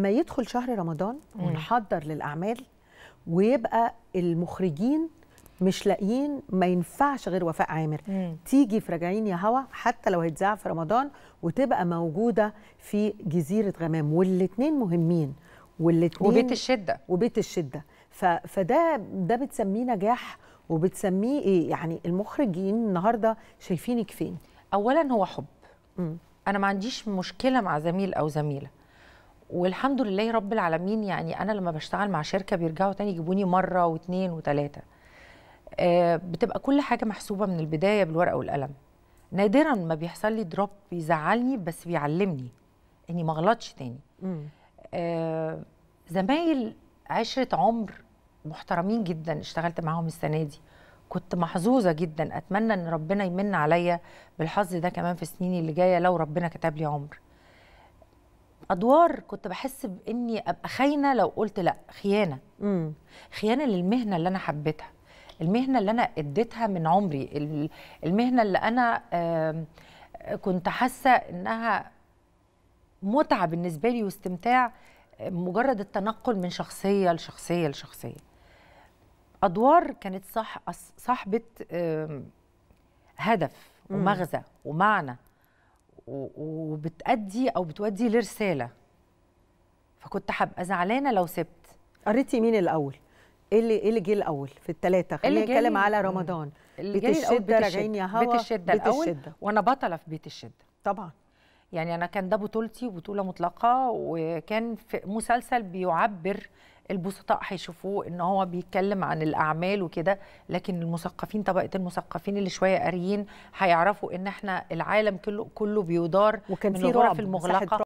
لما يدخل شهر رمضان ونحضر للاعمال ويبقى المخرجين مش لاقيين ما ينفعش غير وفاء عامر مم. تيجي في راجعين يا هوا حتى لو هيتذاع في رمضان وتبقى موجوده في جزيره غمام والاثنين مهمين والاثنين وبيت الشده وبيت الشده ف... فده ده بتسميه نجاح وبتسميه ايه يعني المخرجين النهارده شايفينك فين اولا هو حب مم. انا ما عنديش مشكله مع زميل او زميله والحمد لله رب العالمين يعني انا لما بشتغل مع شركه بيرجعوا تاني يجيبوني مره واثنين وثلاثه آه بتبقى كل حاجه محسوبه من البدايه بالورقه والقلم نادرا ما بيحصل لي دروب بيزعلني بس بيعلمني اني ما غلطش تاني آه زمايل عشره عمر محترمين جدا اشتغلت معاهم السنه دي كنت محظوظه جدا اتمنى ان ربنا يمن عليا بالحظ ده كمان في السنين اللي جايه لو ربنا كتب لي عمر ادوار كنت بحس باني ابقى خاينه لو قلت لا خيانه مم. خيانه للمهنه اللي انا حبيتها المهنه اللي انا اديتها من عمري المهنه اللي انا كنت حاسه انها متعه بالنسبه لي واستمتاع مجرد التنقل من شخصيه لشخصيه لشخصيه ادوار كانت صح صاحبه هدف ومغزى ومعنى وبتأدي أو بتودي لرسالة فكنت هبقى زعلانة لو سبت قريتي مين الأول؟ ايه اللي ايه اللي جه الاول في الثلاثه خلينا نتكلم على رمضان بيت الشده راجعين يا هوا بيت الشده الاول الشدة. وانا بطله في بيت الشده طبعا يعني انا كان ده بطولتي وبطوله مطلقه وكان في مسلسل بيعبر البسطاء هيشوفوه ان هو بيتكلم عن الاعمال وكده لكن المثقفين طبقه المثقفين اللي شويه قاريين هيعرفوا ان احنا العالم كله كله بيدار وكان من الغرف المغلقه